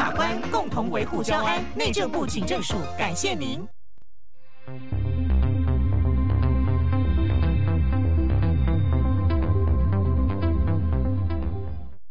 把关，共同维护交安。内政部警政署感谢您。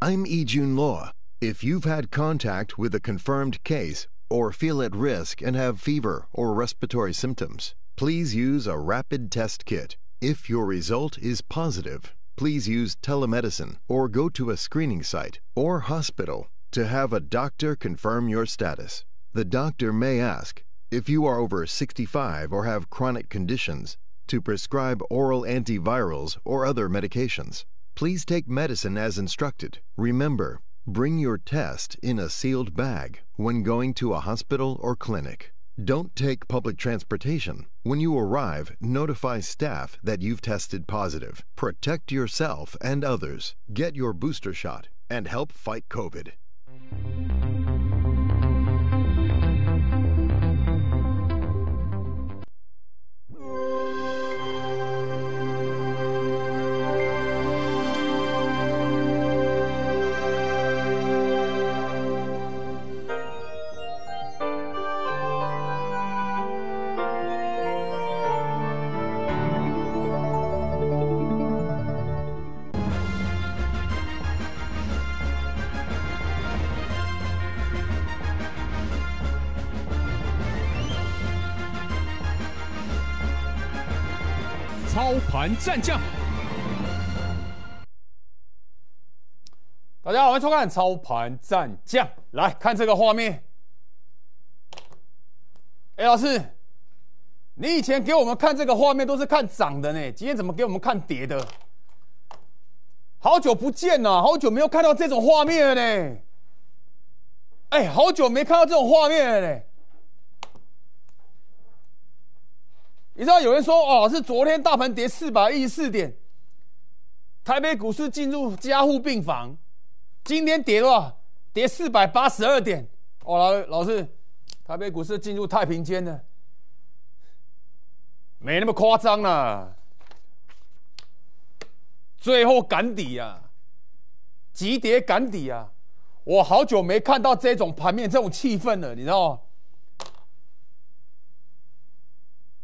I'm E Jun Law. If you've had contact with a confirmed case or feel at risk and have fever or respiratory symptoms, please use a rapid test kit. If your result is positive, please use telemedicine or go to a screening site or hospital to have a doctor confirm your status. The doctor may ask if you are over 65 or have chronic conditions to prescribe oral antivirals or other medications. Please take medicine as instructed. Remember, bring your test in a sealed bag when going to a hospital or clinic. Don't take public transportation. When you arrive, notify staff that you've tested positive. Protect yourself and others. Get your booster shot and help fight COVID. Thank you. 盘战将，大家好，欢迎收看《操盘战将》。来看这个画面，哎，老师，你以前给我们看这个画面都是看涨的呢，今天怎么给我们看跌的？好久不见啊，好久没有看到这种画面了呢。哎，好久没看到这种画面了呢。你知道有人说哦，是昨天大盘跌四百一十四点，台北股市进入加护病房，今天跌了，跌四百八十二点，哦，老老师，台北股市进入太平间了，没那么夸张啦，最后赶底呀，急跌赶底呀，我好久没看到这种盘面、这种气氛了，你知道？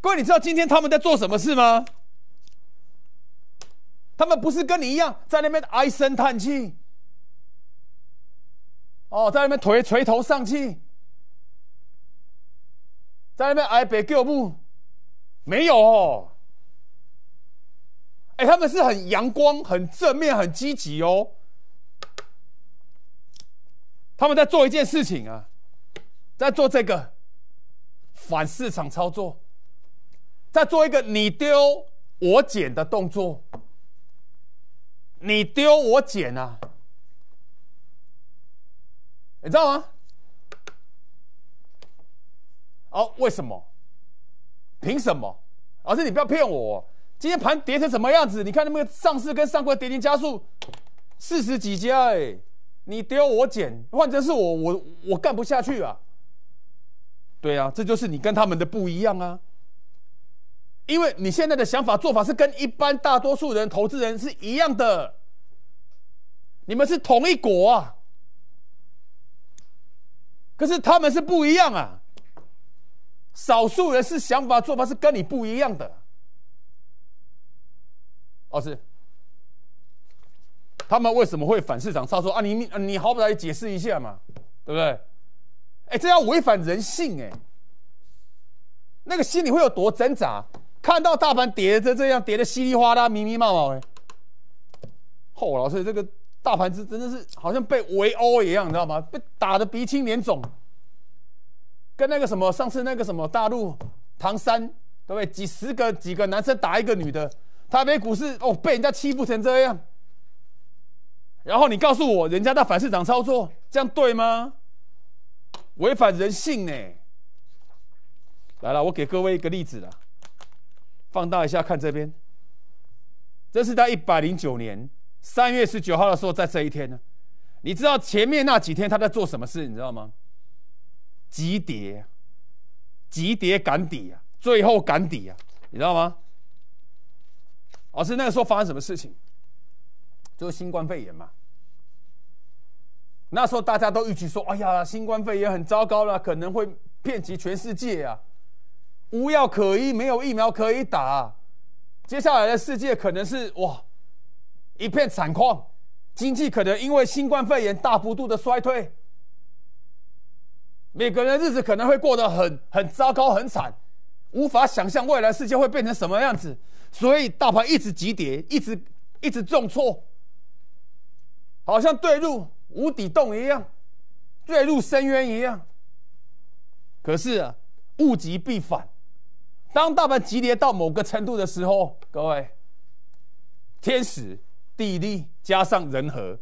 各位，你知道今天他们在做什么事吗？他们不是跟你一样在那边唉声叹气，哦，在那边腿垂头丧气，在那边唉北旧不？没有。哎，他们是很阳光、很正面、很积极哦。他们在做一件事情啊，在做这个反市场操作。再做一个你丢我捡的动作，你丢我捡啊，你知道吗？哦，为什么？凭什么？老师，你不要骗我！今天盘跌成什么样子？你看那个上市跟上柜跌停加数四十几家，哎，你丢我捡，换成是我，我我干不下去啊！对啊，这就是你跟他们的不一样啊！因为你现在的想法做法是跟一般大多数人投资人是一样的，你们是同一国啊，可是他们是不一样啊，少数人是想法做法是跟你不一样的，老师，他们为什么会反市场？他作啊，你你好不歹解释一下嘛，对不对？哎，这要违反人性哎，那个心里会有多挣扎？看到大盘跌着这样跌的稀里哗啦、迷迷冒冒，哎，嚯！老师，这个大盘是真的是好像被围殴一样，你知道吗？被打的鼻青脸肿，跟那个什么上次那个什么大陆唐三，不对？几十个几个男生打一个女的，台北股市哦被人家欺负成这样，然后你告诉我人家在反市场操作，这样对吗？违反人性呢！来了，我给各位一个例子了。放大一下看这边，这是在一百零九年三月十九号的时候，在这一天呢。你知道前面那几天他在做什么事？你知道吗？急跌，急跌，赶底啊，最后赶底啊，你知道吗？老师，那个时候发生什么事情？就是新冠肺炎嘛。那时候大家都预期说，哎呀，新冠肺炎很糟糕了，可能会遍及全世界呀。无药可医，没有疫苗可以打，接下来的世界可能是哇，一片惨况，经济可能因为新冠肺炎大幅度的衰退，每个人日子可能会过得很很糟糕，很惨，无法想象未来世界会变成什么样子，所以大盘一直急跌，一直一直重挫，好像坠入无底洞一样，坠入深渊一样。可是啊，物极必反。当大盘急跌到某个程度的时候，各位，天时地利加上人和，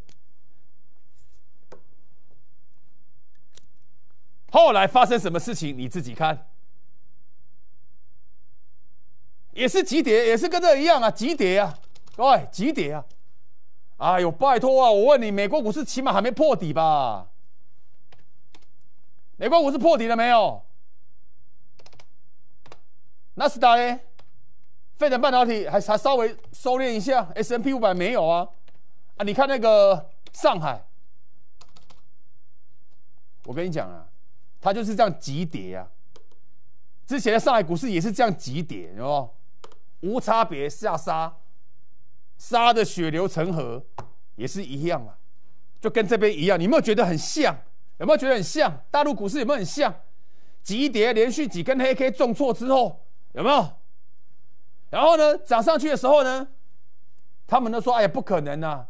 后来发生什么事情？你自己看，也是急跌，也是跟这一样啊，急跌啊，各位，急跌啊！哎呦，拜托啊！我问你，美国股市起码还没破底吧？美国股市破底了没有？纳斯达呢？费城半导体还还稍微收敛一下，S M P 五百没有啊？啊，你看那个上海，我跟你讲啊，它就是这样急跌啊。之前的上海股市也是这样急跌，知道无差别下杀，杀的血流成河，也是一样啊，就跟这边一样，有没有觉得很像？有没有觉得很像？大陆股市有没有很像？急跌，连续几根黑 K 重挫之后。有没有？然后呢，涨上去的时候呢，他们都说：“哎呀，不可能呐，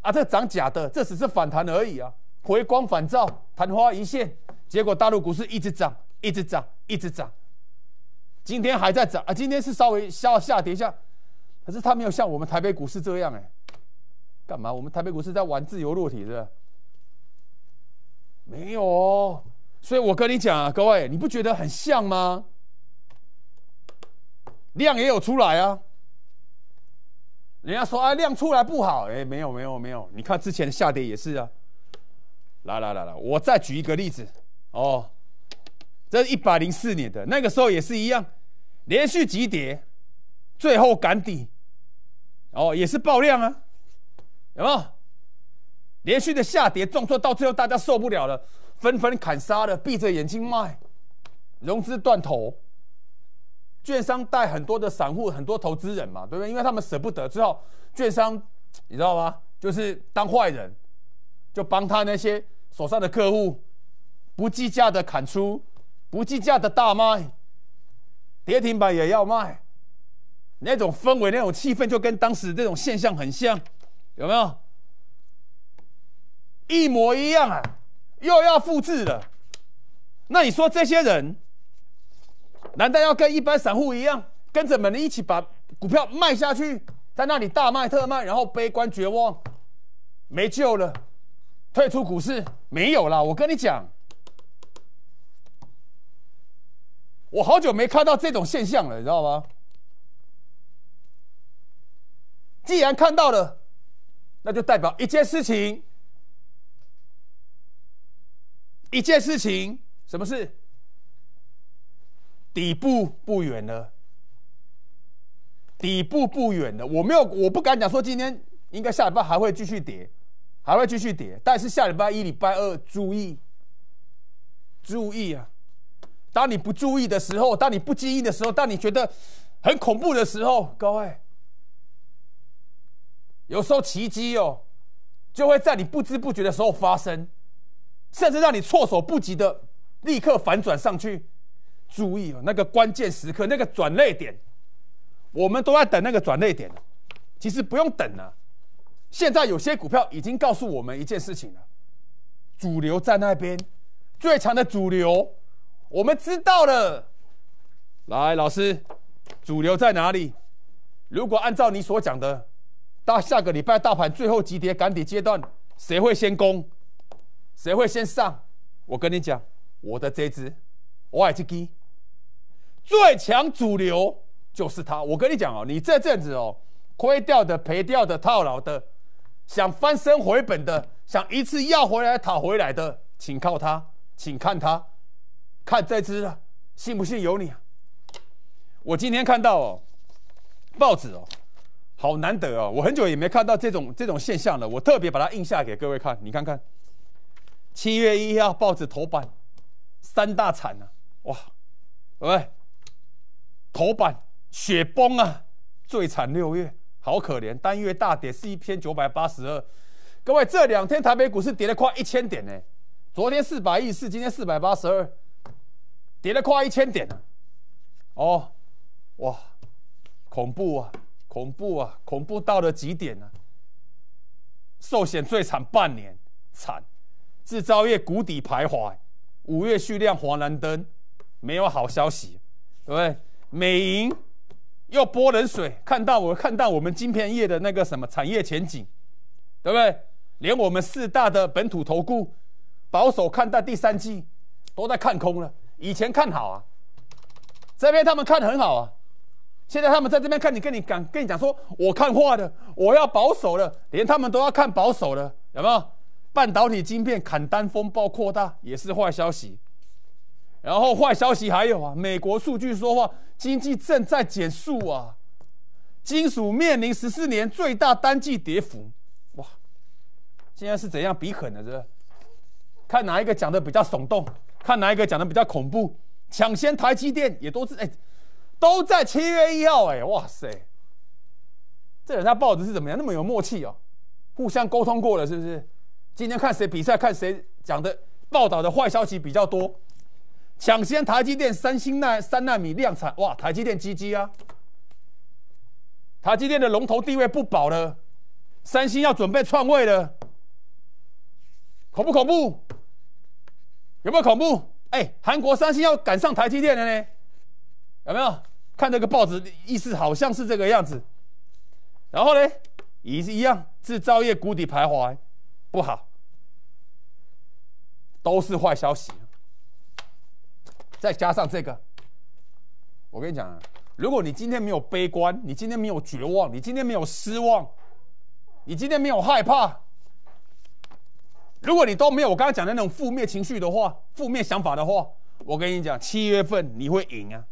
啊，这涨假的，这只是反弹而已啊，回光返照，昙花一现。”结果大陆股市一直涨，一直涨，一直涨，今天还在涨啊！今天是稍微下下跌一下，可是它没有像我们台北股市这样哎，干嘛？我们台北股市在玩自由落体是是？没有哦，所以我跟你讲啊，各位，你不觉得很像吗？量也有出来啊，人家说啊量出来不好，哎，没有没有没有，你看之前下跌也是啊，来来来来，我再举一个例子哦，这一百零四年的那个时候也是一样，连续急跌，最后赶底，哦也是爆量啊，有没有？连续的下跌重挫到最后大家受不了了，纷纷砍杀的，闭着眼睛卖，融资断头。券商带很多的散户，很多投资人嘛，对不对？因为他们舍不得，之后券商你知道吗？就是当坏人，就帮他那些手上的客户，不计价的砍出，不计价的大卖，跌停板也要卖，那种氛围，那种气氛就跟当时这种现象很像，有没有？一模一样啊！又要复制了，那你说这些人？难道要跟一般散户一样，跟着们一起把股票卖下去，在那里大卖特卖，然后悲观绝望，没救了，退出股市没有啦，我跟你讲，我好久没看到这种现象了，你知道吗？既然看到了，那就代表一件事情，一件事情，什么事？底部不远了，底部不远了。我没有，我不敢讲说今天应该下礼拜还会继续跌，还会继续跌。但是下礼拜一、礼拜二注意，注意啊！当你不注意的时候，当你不经营的时候，当你觉得很恐怖的时候，各位，有时候奇迹哦，就会在你不知不觉的时候发生，甚至让你措手不及的立刻反转上去。注意哦，那个关键时刻，那个转泪点，我们都在等那个转泪点。其实不用等了，现在有些股票已经告诉我们一件事情了，主流在那边，最强的主流，我们知道了。来，老师，主流在哪里？如果按照你所讲的，到下个礼拜大盘最后急跌、赶底阶段，谁会先攻？谁会先上？我跟你讲，我的这只。支，YG。最强主流就是他，我跟你讲哦，你这阵子哦，亏掉的、赔掉的、套牢的，想翻身回本的，想一次要回来、讨回来的，请靠他，请看他，看这只啊，信不信由你啊！我今天看到哦，报纸哦，好难得哦，我很久也没看到这种这种现象了，我特别把它印下给各位看，你看看，七月一号报纸头版，三大惨啊，哇，喂。头版雪崩啊！最惨六月，好可怜。单月大跌是一千九百八十二。各位，这两天台北股市跌了快一千点呢。昨天四百亿四，今天四百八十二，跌了快一千点呢。哦，哇，恐怖啊，恐怖啊，恐怖到了极点呢。寿险最惨半年，惨，制造业谷底徘徊，五月续量黄蓝灯，没有好消息，各位。美银又泼冷水，看到我看到我们晶片业的那个什么产业前景，对不对？连我们四大的本土投顾，保守看待第三季，都在看空了。以前看好啊，这边他们看很好啊，现在他们在这边看你跟你讲跟你讲说，我看坏的，我要保守了，连他们都要看保守了，有没有？半导体晶片砍单风暴扩大也是坏消息。然后坏消息还有啊，美国数据说话，经济正在减速啊。金属面临十四年最大单季跌幅，哇！今天是怎样比狠的？这看哪一个讲的比较耸动，看哪一个讲的比较恐怖。抢先台积电也都是哎，都在七月一号哎，哇塞！这两家报纸是怎么样那么有默契哦？互相沟通过了是不是？今天看谁比赛，看谁讲的报道的坏消息比较多。抢先台积电、三星那三纳米量产，哇！台积电 GG 啊！台积电的龙头地位不保了，三星要准备篡位了，恐不恐怖？有没有恐怖？哎，韩国三星要赶上台积电了呢？有没有？看这个报纸，意思好像是这个样子。然后呢，一一样制造业谷底徘徊，不好，都是坏消息。再加上这个，我跟你讲，如果你今天没有悲观，你今天没有绝望，你今天没有失望，你今天没有害怕，如果你都没有我刚刚讲的那种负面情绪的话，负面想法的话，我跟你讲，七月份你会赢啊，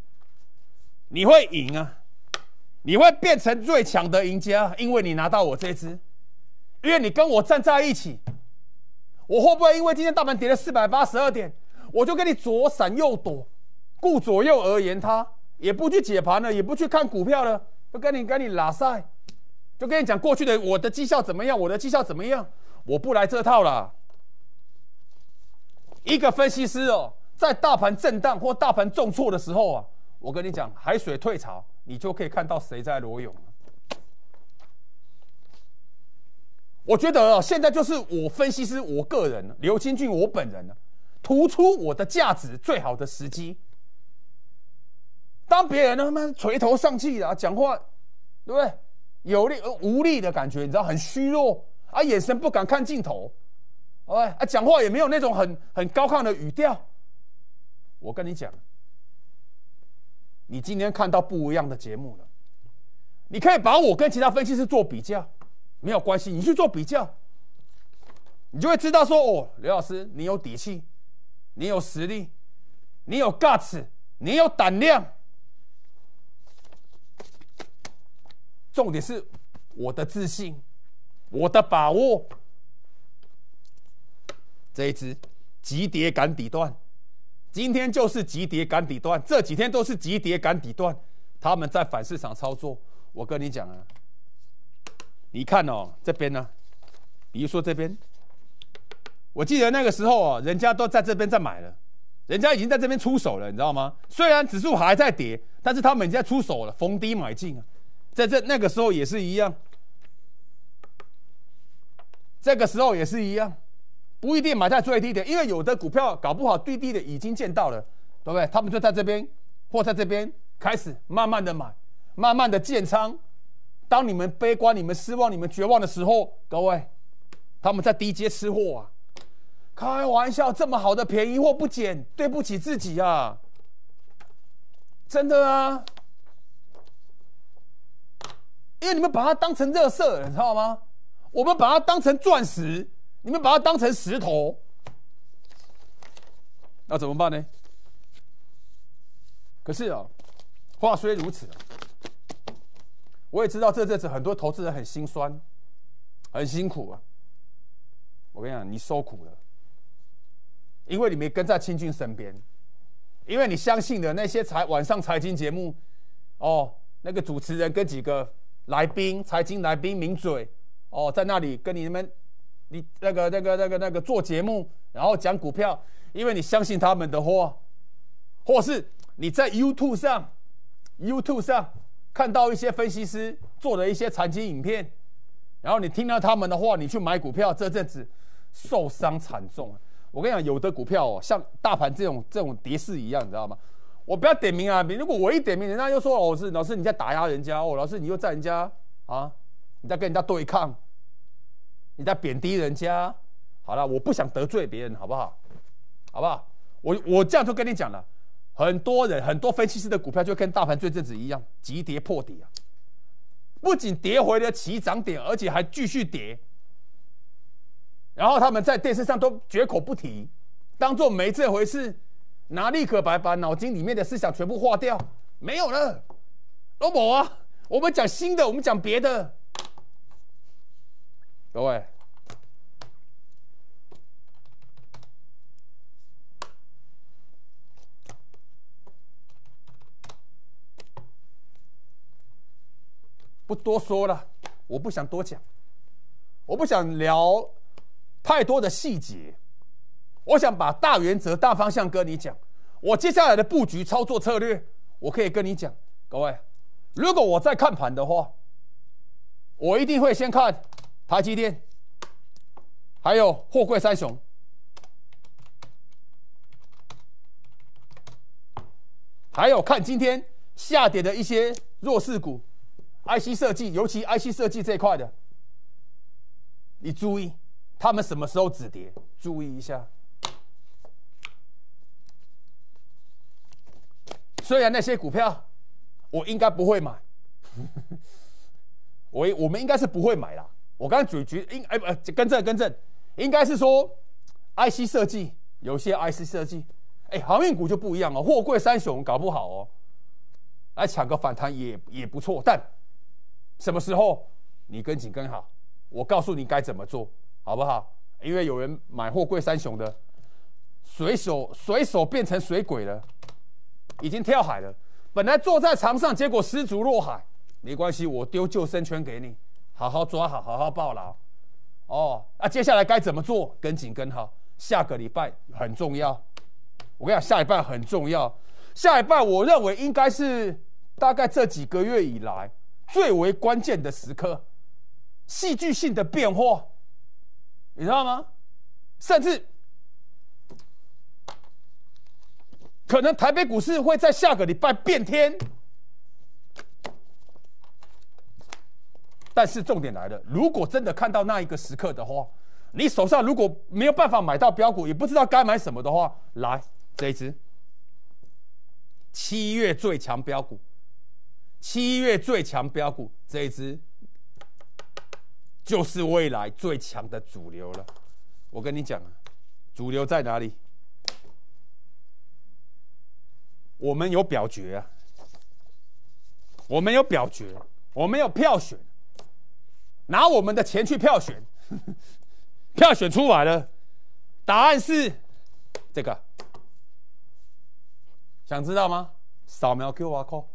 你会赢啊，你会变成最强的赢家，因为你拿到我这支，因为你跟我站在一起，我会不会因为今天大盘跌了四百八十二点？我就跟你左闪右躲，顾左右而言他，也不去解盘了，也不去看股票了，就跟你跟你拉塞，就跟你讲过去的我的绩效怎么样，我的绩效怎么样，我不来这套了。一个分析师哦，在大盘震荡或大盘重挫的时候啊，我跟你讲海水退潮，你就可以看到谁在裸泳我觉得啊，现在就是我分析师，我个人刘清俊，我本人呢。突出我的价值最好的时机，当别人他妈垂头丧气的讲话，对不对？有力无力的感觉，你知道很虚弱啊，眼神不敢看镜头，哎，啊，讲话也没有那种很很高亢的语调。我跟你讲，你今天看到不一样的节目了，你可以把我跟其他分析师做比较，没有关系，你去做比较，你就会知道说，哦，刘老师，你有底气。你有实力，你有 guts，你有胆量。重点是，我的自信，我的把握。这一支，急跌赶底段，今天就是急跌赶底段，这几天都是急跌赶底段。他们在反市场操作，我跟你讲啊，你看哦，这边呢，比如说这边。我记得那个时候啊，人家都在这边在买了，人家已经在这边出手了，你知道吗？虽然指数还在跌，但是他们已经在出手了，逢低买进啊。在这那个时候也是一样，这个时候也是一样，不一定买在最低点，因为有的股票搞不好最低的已经见到了，对不对？他们就在这边或在这边开始慢慢的买，慢慢的建仓。当你们悲观、你们失望、你们绝望的时候，各位，他们在低阶吃货啊。开玩笑，这么好的便宜货不捡，对不起自己啊！真的啊，因为你们把它当成热色，你知道吗？我们把它当成钻石，你们把它当成石头，那怎么办呢？可是啊，话虽如此，我也知道这阵子很多投资人很心酸，很辛苦啊。我跟你讲，你受苦了。因为你没跟在清军身边，因为你相信的那些财晚上财经节目，哦，那个主持人跟几个来宾财经来宾抿嘴，哦，在那里跟你们，你那个那个那个那个做节目，然后讲股票，因为你相信他们的话，或是你在 YouTube 上 YouTube 上看到一些分析师做的一些财经影片，然后你听到他们的话，你去买股票，这阵子受伤惨重。我跟你讲，有的股票像大盘这种这种跌势一样，你知道吗？我不要点名啊！你如果我一点名，人家又说：“哦，是老师你在打压人家哦，老师你又在人家啊，你在跟人家对抗，你在贬低人家。”好了，我不想得罪别人，好不好？好不好？我我这样就跟你讲了，很多人很多分析师的股票就跟大盘这阵子一样，急跌破底啊，不仅跌回了起涨点，而且还继续跌。然后他们在电视上都绝口不提，当做没这回事。拿立刻把把脑筋里面的思想全部化掉，没有了，老某啊，我们讲新的，我们讲别的。各位，不多说了，我不想多讲，我不想聊。太多的细节，我想把大原则、大方向跟你讲。我接下来的布局操作策略，我可以跟你讲，各位。如果我在看盘的话，我一定会先看台积电，还有货柜三雄，还有看今天下跌的一些弱势股，IC 设计，尤其 IC 设计这一块的，你注意。他们什么时候止跌？注意一下。虽然那些股票，我应该不会买，我我们应该是不会买啦。我刚才嘴局，应哎不，跟正跟正，应该是说 IC 设计，有些 IC 设计，哎航运股就不一样了，货柜三雄搞不好哦，来抢个反弹也也不错。但什么时候你跟紧跟好？我告诉你该怎么做。好不好？因为有人买《货贵三雄》的水手，水手变成水鬼了，已经跳海了。本来坐在床上，结果失足落海。没关系，我丢救生圈给你，好好抓好，好好抱牢。哦，啊，接下来该怎么做？跟紧跟好，下个礼拜很重要。我跟你讲，下礼拜很重要。下礼拜我认为应该是大概这几个月以来最为关键的时刻，戏剧性的变化。你知道吗？甚至可能台北股市会在下个礼拜变天。但是重点来了，如果真的看到那一个时刻的话，你手上如果没有办法买到标股，也不知道该买什么的话，来这一支七月最强标股，七月最强标股这一支。就是未来最强的主流了。我跟你讲啊，主流在哪里？我们有表决啊，我们有表决，我们有票选，拿我们的钱去票选，票选出来了，答案是这个。想知道吗？扫描 Q R Code，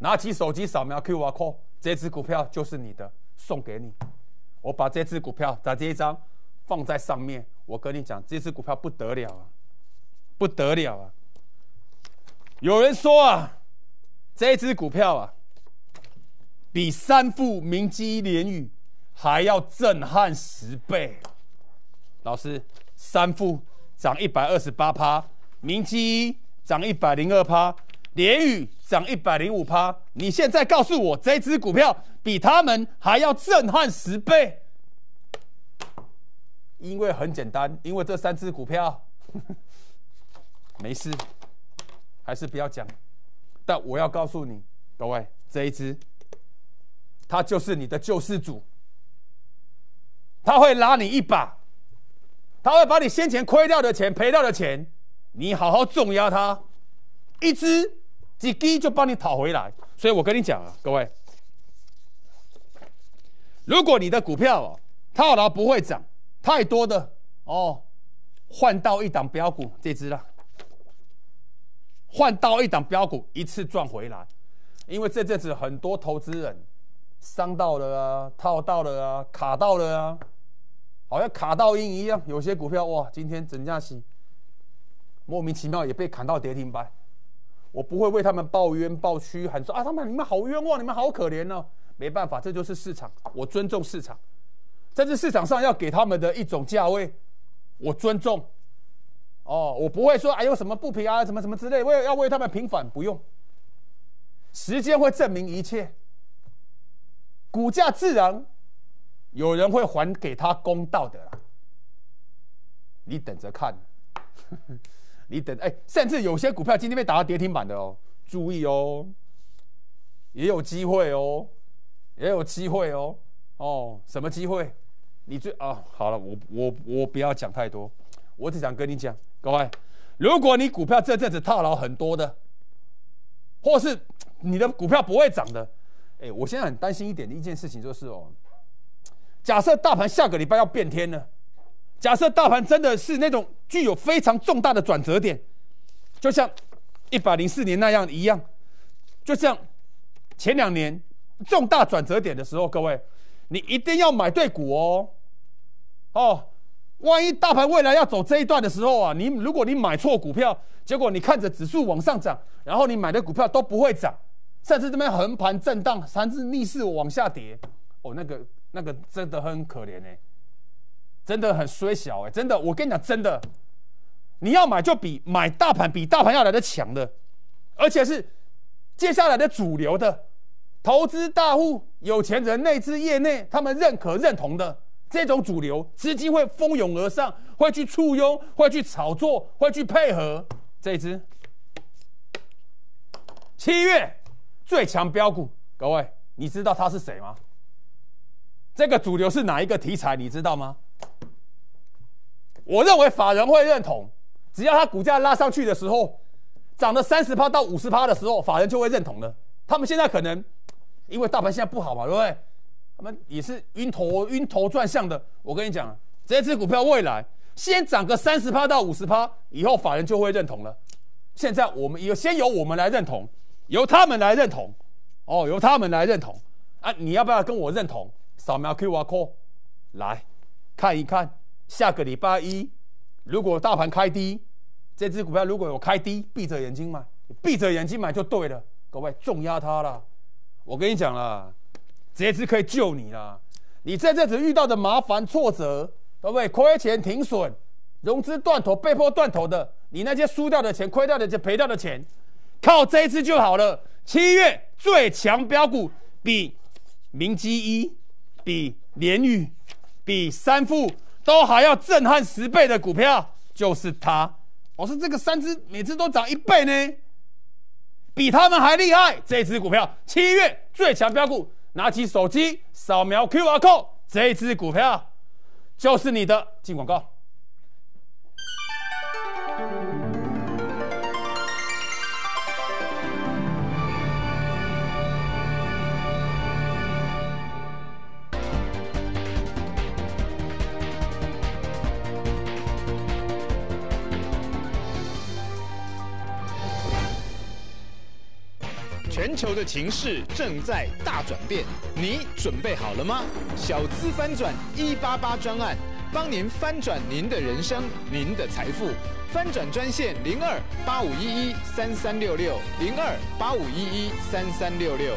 拿起手机扫描 Q R Code，这只股票就是你的，送给你。我把这只股票把这一张放在上面，我跟你讲，这只股票不得了啊，不得了啊！有人说啊，这只股票啊，比三富、明基、联宇还要震撼十倍。老师，三富涨一百二十八趴，明基涨一百零二趴，联宇。涨一百零五趴，你现在告诉我，这只股票比他们还要震撼十倍？因为很简单，因为这三只股票 没事，还是不要讲。但我要告诉你，各位，这一只，它就是你的救世主，他会拉你一把，他会把你先前亏掉的钱、赔掉的钱，你好好重压它，一只。几己就帮你讨回来，所以我跟你讲啊，各位，如果你的股票啊套牢不会涨太多的哦，换到一档标股这只了，换到一档标股一次赚回来，因为这阵子很多投资人伤到了啊，套到了啊，卡到了啊，好像卡到音一样，有些股票哇，今天整架洗，莫名其妙也被砍到跌停板。我不会为他们抱怨、抱屈，喊说啊，他们你们好冤枉，你们好可怜哦。没办法，这就是市场，我尊重市场，在这市场上要给他们的一种价位，我尊重。哦，我不会说哎呦什么不平啊，什么什么之类，我要为他们平反，不用。时间会证明一切，股价自然有人会还给他公道的，啦。你等着看。你等哎，甚至有些股票今天被打到跌停板的哦，注意哦，也有机会哦，也有机会哦，哦，什么机会？你最啊，好了，我我我不要讲太多，我只想跟你讲，各位，如果你股票这阵子套牢很多的，或是你的股票不会涨的，哎，我现在很担心一点的一件事情就是哦，假设大盘下个礼拜要变天了。假设大盘真的是那种具有非常重大的转折点，就像一百零四年那样一样，就像前两年重大转折点的时候，各位，你一定要买对股哦哦，万一大盘未来要走这一段的时候啊，你如果你买错股票，结果你看着指数往上涨，然后你买的股票都不会涨，甚至这边横盘震荡，甚至逆势往下跌，哦，那个那个真的很可怜哎。真的很衰小哎，真的，我跟你讲，真的，你要买就比买大盘，比大盘要来的强的，而且是接下来的主流的投资大户、有钱人、内资业内他们认可认同的这种主流资金会蜂拥而上，会去簇拥，会去炒作，会去配合这一只七月最强标股。各位，你知道他是谁吗？这个主流是哪一个题材？你知道吗？我认为法人会认同，只要它股价拉上去的时候，涨了三十趴到五十趴的时候，法人就会认同了。他们现在可能因为大盘现在不好嘛，对不对？他们也是晕头晕头转向的。我跟你讲，这只股票未来先涨个三十趴到五十趴，以后法人就会认同了。现在我们有先由我们来认同，由他们来认同，哦，由他们来认同啊！你要不要跟我认同？扫描 Q R Code，来。看一看，下个礼拜一，如果大盘开低，这只股票如果有开低，闭着眼睛买，闭着眼睛买就对了。各位重压它了，我跟你讲了，这只可以救你了。你在这次遇到的麻烦、挫折，各位亏钱、停损、融资断头、被迫断头的，你那些输掉的钱、亏掉的、赔掉的钱，靠这只就好了。七月最强标股，比明基一，比联宇。比三副都还要震撼十倍的股票就是它。我说这个三只每次都涨一倍呢，比他们还厉害。这只股票七月最强标股，拿起手机扫描 QR code，这只股票就是你的。进广告。全球的情势正在大转变，你准备好了吗？小资翻转一八八专案，帮您翻转您的人生，您的财富。翻转专线零二八五一一三三六六零二八五一一三三六六。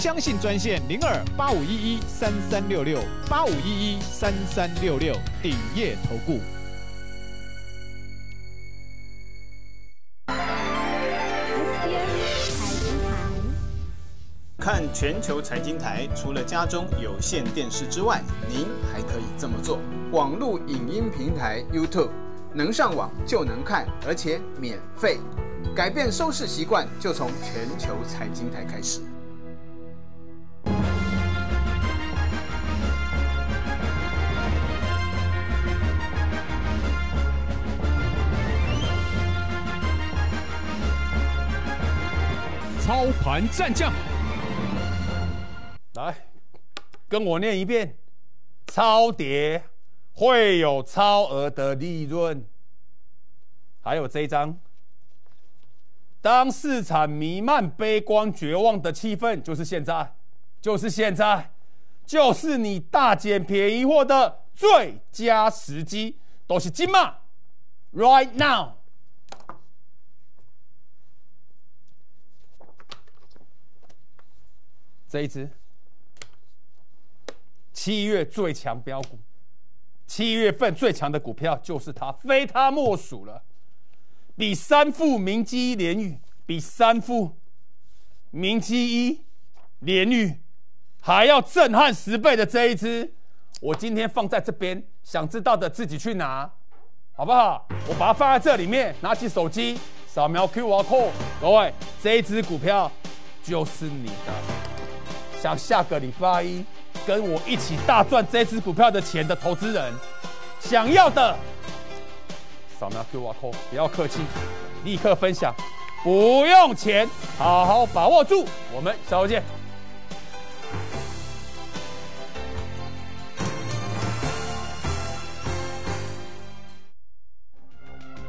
相信专线零二八五一一三三六六八五一一三三六六鼎业投顾。看全球财经台，除了家中有线电视之外，您还可以这么做：网络影音平台 YouTube，能上网就能看，而且免费。改变收视习惯，就从全球财经台开始。操盘战将，来，跟我念一遍，超跌会有超额的利润。还有这张，当市场弥漫悲观绝望的气氛，就是现在，就是现在，就是你大捡便宜货的最佳时机，都是今嘛，right now。这一只，七月最强标股，七月份最强的股票就是它，非它莫属了。比三富、明基、联宇，比三富、明基、联宇还要震撼十倍的这一只，我今天放在这边，想知道的自己去拿，好不好？我把它放在这里面，拿起手机扫描 Q R code，各位，这一只股票就是你的。想下个礼拜一跟我一起大赚这支股票的钱的投资人，想要的，扫描 Q R Code，不要客气，立刻分享，不用钱，好好把握住，我们下后见。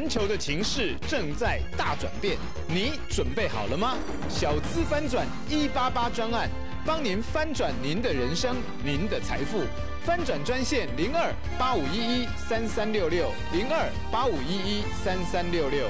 全球的情势正在大转变，你准备好了吗？小资翻转一八八专案，帮您翻转您的人生，您的财富。翻转专线零二八五一一三三六六零二八五一一三三六六。